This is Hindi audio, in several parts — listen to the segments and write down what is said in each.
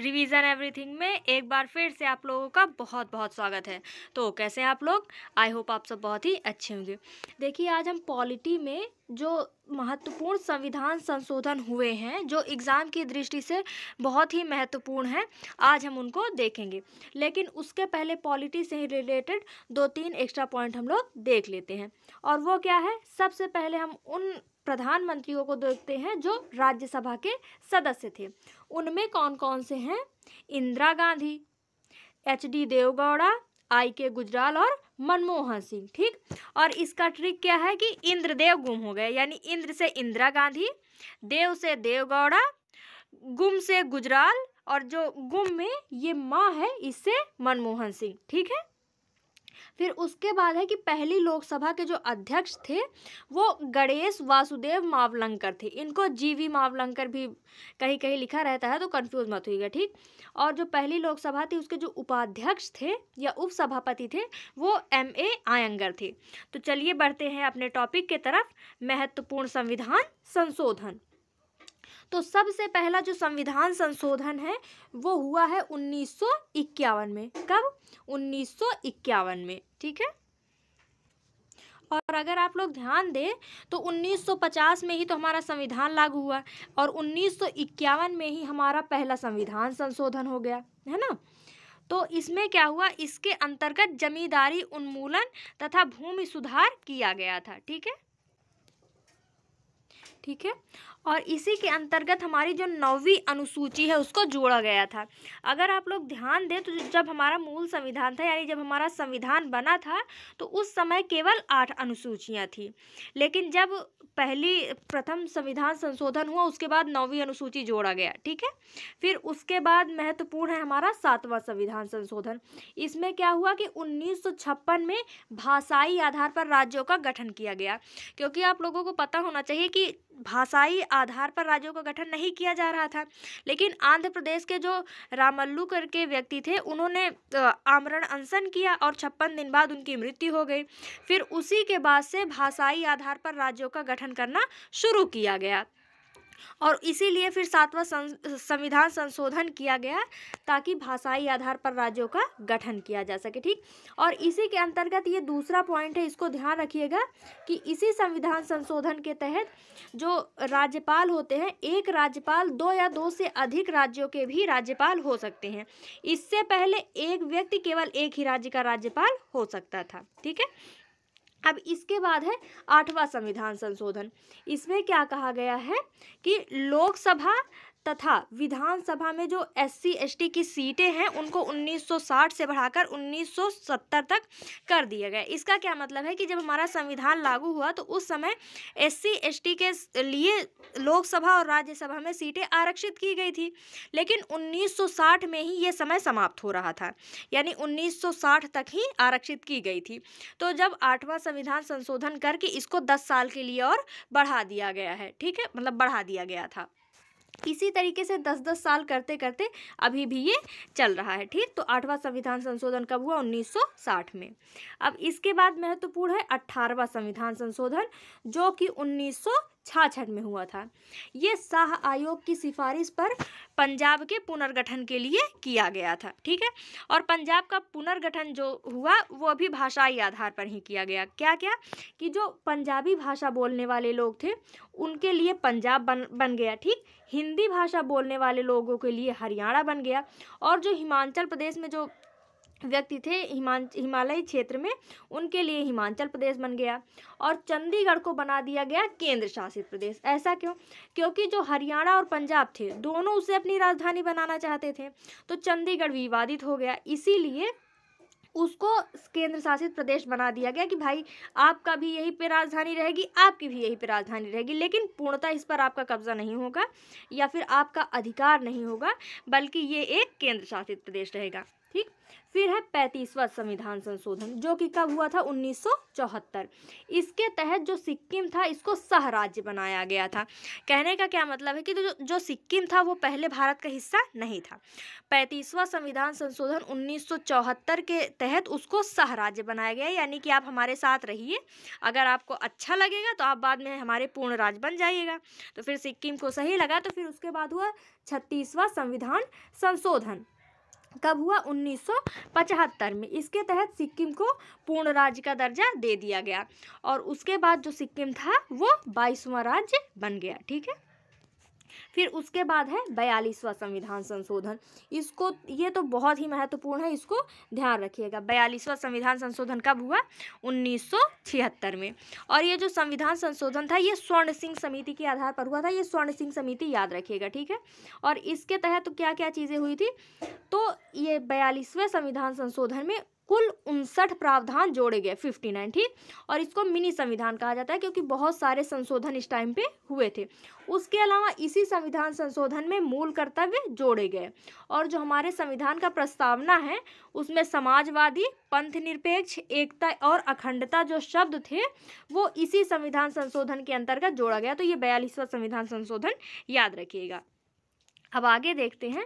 रिवीजन एवरीथिंग में एक बार फिर से आप लोगों का बहुत बहुत स्वागत है तो कैसे हैं आप लोग आई होप आप सब बहुत ही अच्छे होंगे देखिए आज हम पॉलिटी में जो महत्वपूर्ण संविधान संशोधन हुए हैं जो एग्ज़ाम की दृष्टि से बहुत ही महत्वपूर्ण हैं आज हम उनको देखेंगे लेकिन उसके पहले पॉलिटी से ही रिलेटेड दो तीन एक्स्ट्रा पॉइंट हम लोग देख लेते हैं और वो क्या है सबसे पहले हम उन प्रधानमंत्रियों को देखते हैं जो राज्यसभा के सदस्य थे उनमें कौन कौन से हैं Indira Gandhi H D Deve Gowda I K Gujral और मनमोहन सिंह ठीक और इसका ट्रिक क्या है कि इंद्रदेव गुम हो गए यानी इंद्र से इंदिरा गांधी देव से देवगौड़ा गुम से गुजराल और जो गुम में ये माँ है इससे मनमोहन सिंह ठीक है फिर उसके बाद है कि पहली लोकसभा के जो अध्यक्ष थे वो गणेश वासुदेव मावलंकर थे इनको जी वी मावलंकर भी कहीं कहीं लिखा रहता है तो कन्फ्यूज़ मत होइएगा ठीक और जो पहली लोकसभा थी उसके जो उपाध्यक्ष थे या उपसभापति थे वो एम ए आयंगर थे तो चलिए बढ़ते हैं अपने टॉपिक के तरफ महत्वपूर्ण संविधान संशोधन तो सबसे पहला जो संविधान संशोधन है वो हुआ है 1951 में कब 1951 में ठीक है और अगर आप लोग ध्यान दें तो 1950 में ही तो हमारा संविधान लागू हुआ और 1951 में ही हमारा पहला संविधान संशोधन हो गया है ना तो इसमें क्या हुआ इसके अंतर्गत जमींदारी उन्मूलन तथा भूमि सुधार किया गया था ठीक है ठीक है और इसी के अंतर्गत हमारी जो नौवीं अनुसूची है उसको जोड़ा गया था अगर आप लोग ध्यान दें तो जब हमारा मूल संविधान था यानी जब हमारा संविधान बना था तो उस समय केवल आठ अनुसूचियाँ थी लेकिन जब पहली प्रथम संविधान संशोधन हुआ उसके बाद नौवीं अनुसूची जोड़ा गया ठीक है फिर उसके बाद महत्वपूर्ण है हमारा सातवां संविधान संशोधन इसमें क्या हुआ कि उन्नीस में भाषाई आधार पर राज्यों का गठन किया गया क्योंकि आप लोगों को पता होना चाहिए कि भाषाई आधार पर राज्यों का गठन नहीं किया जा रहा था लेकिन आंध्र प्रदेश के जो रामल्लू करके व्यक्ति थे उन्होंने आमरण अनशन किया और छप्पन दिन बाद उनकी मृत्यु हो गई फिर उसी के बाद से भाषाई आधार पर राज्यों का गठन करना शुरू किया गया और इसीलिए फिर सातवां संविधान संशोधन किया गया ताकि भाषाई आधार पर राज्यों का गठन किया जा सके ठीक और इसी के अंतर्गत ये दूसरा पॉइंट है इसको ध्यान रखिएगा कि इसी संविधान संशोधन के तहत जो राज्यपाल होते हैं एक राज्यपाल दो या दो से अधिक राज्यों के भी राज्यपाल हो सकते हैं इससे पहले एक व्यक्ति केवल एक ही राज्य का राज्यपाल हो सकता था ठीक है अब इसके बाद है आठवां संविधान संशोधन इसमें क्या कहा गया है कि लोकसभा तथा विधानसभा में जो एस सी की सीटें हैं उनको 1960 से बढ़ाकर 1970 तक कर दिया गया इसका क्या मतलब है कि जब हमारा संविधान लागू हुआ तो उस समय एस सी के लिए लोकसभा और राज्यसभा में सीटें आरक्षित की गई थी लेकिन 1960 में ही ये समय समाप्त हो रहा था यानी 1960 तक ही आरक्षित की गई थी तो जब आठवां संविधान संशोधन करके इसको दस साल के लिए और बढ़ा दिया गया है ठीक है मतलब बढ़ा दिया गया था इसी तरीके से दस दस साल करते करते अभी भी ये चल रहा है ठीक तो आठवां संविधान संशोधन कब हुआ 1960 में अब इसके बाद महत्वपूर्ण है अट्ठारहवा संविधान संशोधन जो कि उन्नीस छाछठ में हुआ था ये शाह आयोग की सिफारिश पर पंजाब के पुनर्गठन के लिए किया गया था ठीक है और पंजाब का पुनर्गठन जो हुआ वो भी भाषाई आधार पर ही किया गया क्या क्या कि जो पंजाबी भाषा बोलने वाले लोग थे उनके लिए पंजाब बन बन गया ठीक हिंदी भाषा बोलने वाले लोगों के लिए हरियाणा बन गया और जो हिमाचल प्रदेश में जो व्यक्ति थे हिमांच हिमालयी क्षेत्र में उनके लिए हिमाचल प्रदेश बन गया और चंडीगढ़ को बना दिया गया केंद्र शासित प्रदेश ऐसा क्यों क्योंकि जो हरियाणा और पंजाब थे दोनों उसे अपनी राजधानी बनाना चाहते थे तो चंडीगढ़ विवादित हो गया इसीलिए उसको केंद्र शासित प्रदेश बना दिया गया कि भाई आपका भी यही पे राजधानी रहेगी आपकी भी यही पे राजधानी रहेगी लेकिन पूर्णतः इस पर आपका कब्जा नहीं होगा या फिर आपका अधिकार नहीं होगा बल्कि ये एक केंद्र शासित प्रदेश रहेगा ठीक फिर है पैंतीसवा संविधान संशोधन जो कि कब हुआ था 1974 इसके तहत जो सिक्किम था इसको सह राज्य बनाया गया था कहने का क्या मतलब है कि जो जो सिक्किम था वो पहले भारत का हिस्सा नहीं था पैंतीसवा संविधान संशोधन 1974 के तहत उसको सह राज्य बनाया गया यानी कि आप हमारे साथ रहिए अगर आपको अच्छा लगेगा तो आप बाद में हमारे पूर्ण राज्य बन जाइएगा तो फिर सिक्किम को सही लगा तो फिर उसके बाद हुआ छत्तीसवां संविधान संशोधन कब हुआ 1975 में इसके तहत सिक्किम को पूर्ण राज्य का दर्जा दे दिया गया और उसके बाद जो सिक्किम था वो बाईसवां राज्य बन गया ठीक है फिर उसके बाद है बयालीसवां संविधान संशोधन इसको ये तो बहुत ही महत्वपूर्ण है इसको ध्यान रखिएगा बयालीसवां संविधान संशोधन कब हुआ उन्नीस में और ये जो संविधान संशोधन था ये स्वर्ण सिंह समिति के आधार पर हुआ था ये स्वर्ण सिंह समिति याद रखिएगा ठीक है और इसके तहत तो क्या क्या चीज़ें हुई थी तो ये बयालीसवें संविधान संशोधन में कुल उनसठ प्रावधान जोड़े गए फिफ्टी नाइन ठीक और इसको मिनी संविधान कहा जाता है क्योंकि बहुत सारे संशोधन इस टाइम पे हुए थे उसके अलावा इसी संविधान संशोधन में मूल कर्तव्य जोड़े गए और जो हमारे संविधान का प्रस्तावना है उसमें समाजवादी पंथ निरपेक्ष एकता और अखंडता जो शब्द थे वो इसी संविधान संशोधन के अंतर्गत जोड़ा गया तो ये बयालीसवा संविधान संशोधन याद रखिएगा अब आगे देखते हैं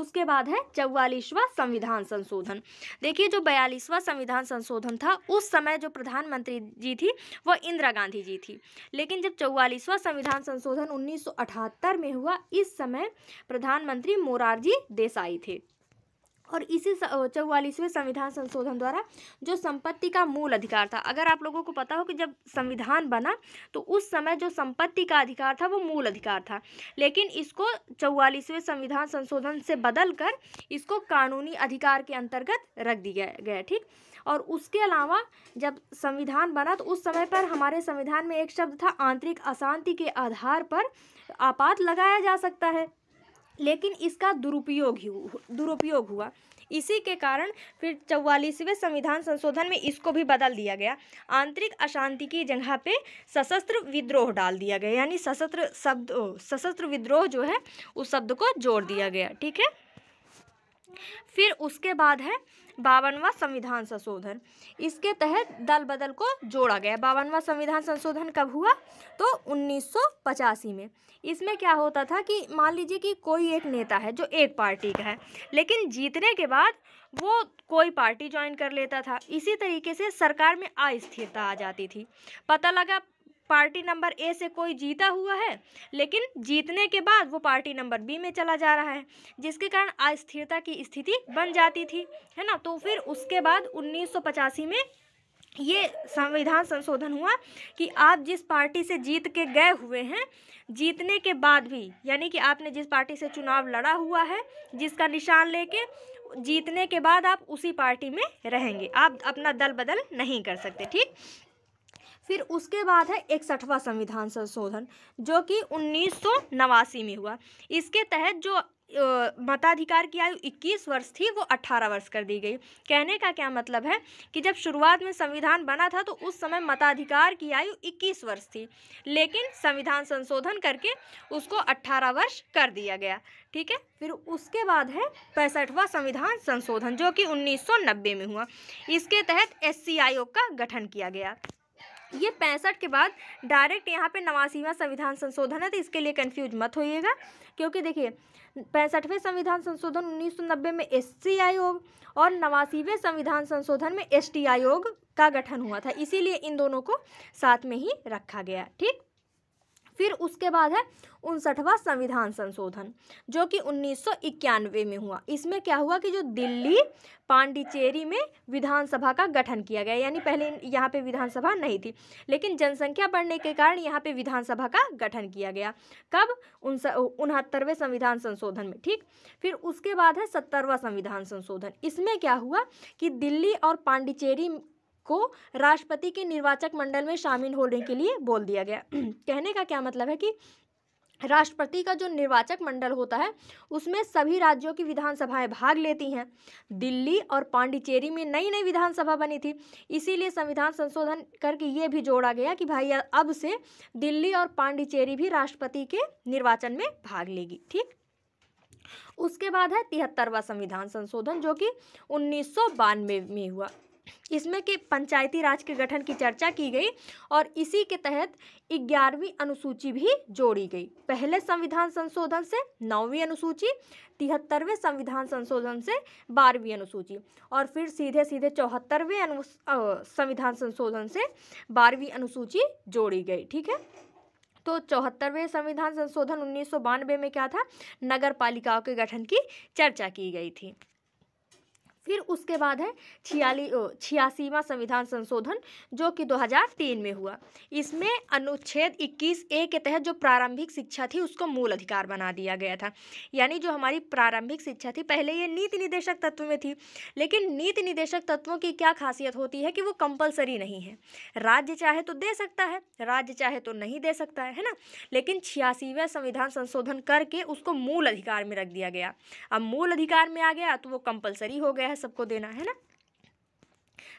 उसके बाद है चौवालीसवां संविधान संशोधन देखिए जो बयालीसवां संविधान संशोधन था उस समय जो प्रधानमंत्री जी थी वो इंदिरा गांधी जी थी लेकिन जब चौवालीसवां संविधान संशोधन उन्नीस में हुआ इस समय प्रधानमंत्री मोरारजी देसाई थे और इसी चौवालीसवें संविधान संशोधन द्वारा जो संपत्ति का मूल अधिकार था अगर आप लोगों को पता हो कि जब संविधान बना तो उस समय जो संपत्ति का अधिकार था वो मूल अधिकार था लेकिन इसको चौवालीसवें संविधान संशोधन से बदल कर इसको कानूनी अधिकार के अंतर्गत रख दिया गया ठीक और उसके अलावा जब संविधान बना तो उस समय पर हमारे संविधान में एक शब्द था आंतरिक अशांति के आधार पर आपात लगाया जा सकता है लेकिन इसका दुरुपयोग ही दुरुपयोग हुआ इसी के कारण फिर चौवालीसवें संविधान संशोधन में इसको भी बदल दिया गया आंतरिक अशांति की जगह पे सशस्त्र विद्रोह डाल दिया गया यानी सशस्त्र शब्द सशस्त्र विद्रोह जो है उस शब्द को जोड़ दिया गया ठीक है फिर उसके बाद है बावनवा संविधान संशोधन इसके तहत दल बदल को जोड़ा गया बावनवा संविधान संशोधन कब हुआ तो उन्नीस में इसमें क्या होता था कि मान लीजिए कि कोई एक नेता है जो एक पार्टी का है लेकिन जीतने के बाद वो कोई पार्टी ज्वाइन कर लेता था इसी तरीके से सरकार में अस्थिरता आ जाती थी पता लगा पार्टी नंबर ए से कोई जीता हुआ है लेकिन जीतने के बाद वो पार्टी नंबर बी में चला जा रहा है जिसके कारण अस्थिरता की स्थिति बन जाती थी है ना तो फिर उसके बाद उन्नीस में ये संविधान संशोधन हुआ कि आप जिस पार्टी से जीत के गए हुए हैं जीतने के बाद भी यानी कि आपने जिस पार्टी से चुनाव लड़ा हुआ है जिसका निशान लेके जीतने के बाद आप उसी पार्टी में रहेंगे आप अपना दल बदल नहीं कर सकते ठीक फिर उसके बाद है इकसठवा संविधान संशोधन जो कि उन्नीस में हुआ इसके तहत जो मताधिकार की आयु 21 वर्ष थी वो 18 वर्ष कर दी गई कहने का क्या मतलब है कि जब शुरुआत में संविधान बना था तो उस समय मताधिकार की आयु 21 वर्ष थी लेकिन संविधान संशोधन करके उसको 18 वर्ष कर दिया गया ठीक है फिर उसके बाद है पैंसठवा संविधान संशोधन जो कि 1990 में हुआ इसके तहत एस आयोग का गठन किया गया ये पैंसठ के बाद डायरेक्ट यहाँ पे नवासीवा संविधान संशोधन है तो इसके लिए कन्फ्यूज मत होइएगा क्योंकि देखिए पैंसठवें संविधान संशोधन उन्नीस में एस आयोग और नवासीवें संविधान संशोधन में एस आयोग का गठन हुआ था इसीलिए इन दोनों को साथ में ही रखा गया ठीक फिर उसके बाद है उनसठवा संविधान संशोधन जो कि उन्नीस में हुआ इसमें क्या हुआ कि जो दिल्ली पांडिचेरी में विधानसभा का गठन किया गया यानी पहले यहाँ पे विधानसभा नहीं थी लेकिन जनसंख्या बढ़ने के कारण यहाँ पे विधानसभा का गठन किया गया कब उनहत्तरवें संविधान संशोधन में ठीक फिर उसके बाद है सत्तरवा संविधान संशोधन इसमें क्या हुआ कि दिल्ली और पांडिचेरी को राष्ट्रपति के निर्वाचक मंडल में शामिल होने के लिए बोल दिया गया कहने का क्या मतलब है कि राष्ट्रपति का जो निर्वाचक मंडल होता है उसमें सभी राज्यों की विधानसभाएं भाग लेती हैं दिल्ली और पांडिचेरी में नई नई विधानसभा बनी थी इसीलिए संविधान संशोधन करके ये भी जोड़ा गया कि भाई अब से दिल्ली और पांडिचेरी भी राष्ट्रपति के निर्वाचन में भाग लेगी ठीक उसके बाद है तिहत्तरवा संविधान संशोधन जो कि उन्नीस में हुआ इसमें के पंचायती राज के गठन की चर्चा की गई और इसी के तहत ग्यारहवीं अनुसूची भी जोड़ी गई पहले संविधान संशोधन से नौवीं अनुसूची तिहत्तरवें संविधान संशोधन से बारहवीं अनुसूची और फिर सीधे सीधे चौहत्तरवें अनु संविधान संशोधन से बारहवीं अनुसूची जोड़ी गई ठीक है तो चौहत्तरवें संविधान संशोधन उन्नीस में क्या था नगर पालिकाओं के गठन की चर्चा की गई थी फिर उसके बाद है छियाली छियासीवा संविधान संशोधन जो कि 2003 में हुआ इसमें अनुच्छेद 21 ए के तहत जो प्रारंभिक शिक्षा थी उसको मूल अधिकार बना दिया गया था यानी जो हमारी प्रारंभिक शिक्षा थी पहले ये नीति निदेशक तत्व में थी लेकिन नीति निदेशक तत्वों की क्या खासियत होती है कि वो कंपलसरी नहीं है राज्य चाहे तो दे सकता है राज्य चाहे तो नहीं दे सकता है है ना लेकिन छियासीवें संविधान संशोधन करके उसको मूल अधिकार में रख दिया गया अब मूल अधिकार में आ गया तो वो कंपलसरी हो गया है सबको देना है ना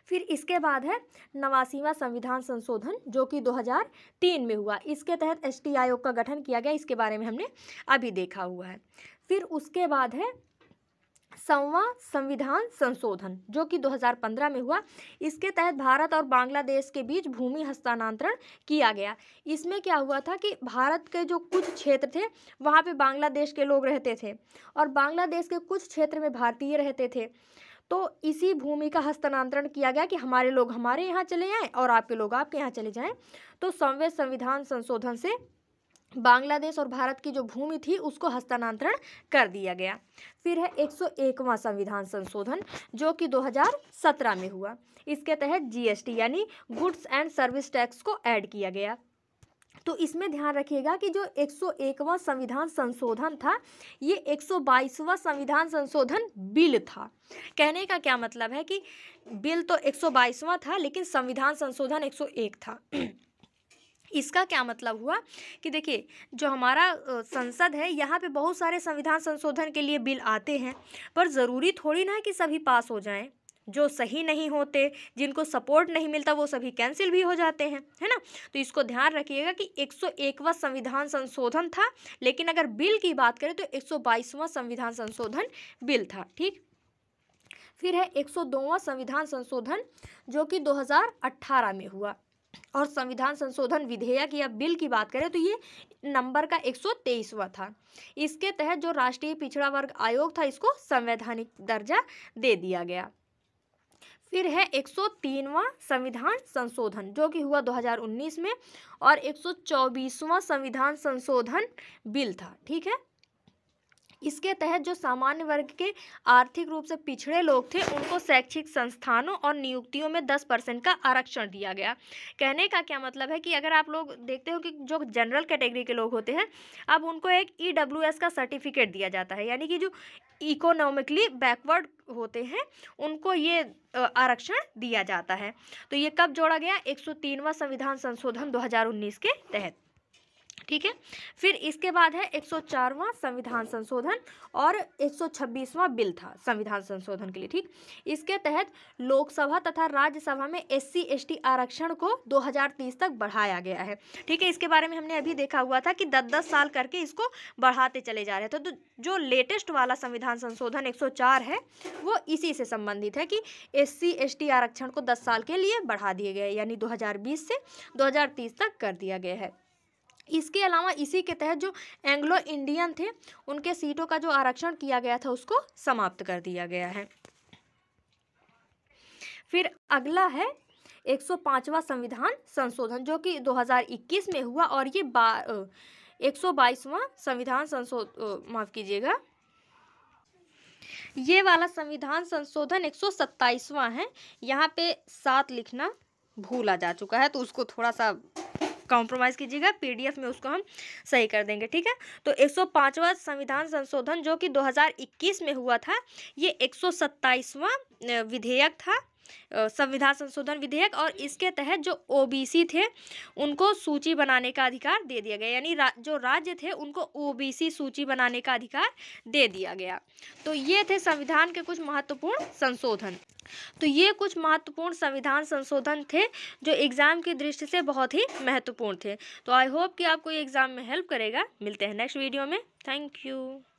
फिर इसके बाद है नवासीवा संविधान संशोधन जो कि 2003 में हुआ इसके तहत एस आयोग का गठन किया गया इसके बारे में हमने अभी देखा हुआ है फिर उसके बाद है संवा संविधान संशोधन जो कि 2015 में हुआ इसके तहत भारत और बांग्लादेश के बीच भूमि हस्तांतरण किया गया इसमें क्या हुआ था कि भारत के जो कुछ क्षेत्र थे वहाँ पे बांग्लादेश के लोग रहते थे और बांग्लादेश के कुछ क्षेत्र में भारतीय रहते थे तो इसी भूमि का हस्तांतरण किया गया कि हमारे लोग हमारे यहाँ चले जाएँ और आपके लोग आपके यहाँ चले जाएँ तो संवेद संविधान संशोधन से बांग्लादेश और भारत की जो भूमि थी उसको हस्तांतरण कर दिया गया फिर है 101वां संविधान संशोधन जो कि 2017 में हुआ इसके तहत जीएसटी यानी गुड्स एंड सर्विस टैक्स को ऐड किया गया तो इसमें ध्यान रखिएगा कि जो 101वां संविधान संशोधन था ये 122वां संविधान संशोधन बिल था कहने का क्या मतलब है कि बिल तो 122वां था लेकिन संविधान संशोधन 101 था इसका क्या मतलब हुआ कि देखिए जो हमारा संसद है यहाँ पे बहुत सारे संविधान संशोधन के लिए बिल आते हैं पर ज़रूरी थोड़ी ना है कि सभी पास हो जाएं जो सही नहीं होते जिनको सपोर्ट नहीं मिलता वो सभी कैंसिल भी हो जाते हैं है ना तो इसको ध्यान रखिएगा कि 101वां संविधान संशोधन था लेकिन अगर बिल की बात करें तो एक संविधान संशोधन बिल था ठीक फिर है एक संविधान संशोधन जो कि 2018 में हुआ और संविधान संशोधन विधेयक या बिल की बात करें तो ये नंबर का एक सौ था इसके तहत जो राष्ट्रीय पिछड़ा वर्ग आयोग था इसको संवैधानिक दर्जा दे दिया गया फिर है 103वां संविधान संशोधन जो कि हुआ 2019 में और 124वां संविधान संशोधन बिल था ठीक है इसके तहत जो सामान्य वर्ग के आर्थिक रूप से पिछड़े लोग थे उनको शैक्षिक संस्थानों और नियुक्तियों में दस परसेंट का आरक्षण दिया गया कहने का क्या मतलब है कि अगर आप लोग देखते हो कि जो जनरल कैटेगरी के लोग होते हैं अब उनको एक ई e का सर्टिफिकेट दिया जाता है यानी कि जो इकोनॉमिकली बैकवर्ड होते हैं उनको ये आरक्षण दिया जाता है तो ये कब जोड़ा गया 103वां संविधान संशोधन 2019 के तहत ठीक है फिर इसके बाद है 104वां संविधान संशोधन और 126वां बिल था संविधान संशोधन के लिए ठीक इसके तहत लोकसभा तथा राज्यसभा में एस सी आरक्षण को 2030 तक बढ़ाया गया है ठीक है इसके बारे में हमने अभी देखा हुआ था कि दस दस साल करके इसको बढ़ाते चले जा रहे थे तो जो लेटेस्ट वाला संविधान संशोधन एक है वो इसी से संबंधित है कि एस सी आरक्षण को दस साल के लिए बढ़ा दिए गए यानी दो से दो तक कर दिया गया है इसके अलावा इसी के तहत जो एंग्लो इंडियन थे उनके सीटों का जो आरक्षण किया गया था उसको समाप्त कर दिया गया है फिर अगला है 105वां संविधान संशोधन जो कि 2021 में हुआ और ये बा बाईसवा संविधान संशोधन माफ़ कीजिएगा ये वाला संविधान संशोधन एक सौ सत्ताईसवां है यहाँ पे सात लिखना भूला जा चुका है तो उसको थोड़ा सा कॉम्प्रोमाइज़ कीजिएगा पीडीएफ में उसको हम सही कर देंगे ठीक है तो एक संविधान संशोधन जो कि 2021 में हुआ था ये एक विधेयक था संविधान संशोधन विधेयक और इसके तहत जो ओबीसी थे उनको सूची बनाने का अधिकार दे दिया गया यानी रा, जो राज्य थे उनको ओबीसी सूची बनाने का अधिकार दे दिया गया तो ये थे संविधान के कुछ महत्वपूर्ण संशोधन तो ये कुछ महत्वपूर्ण संविधान संशोधन थे जो एग्ज़ाम की दृष्टि से बहुत ही महत्वपूर्ण थे तो आई होप कि आपको ये एग्ज़ाम में हेल्प करेगा मिलते हैं नेक्स्ट वीडियो में थैंक यू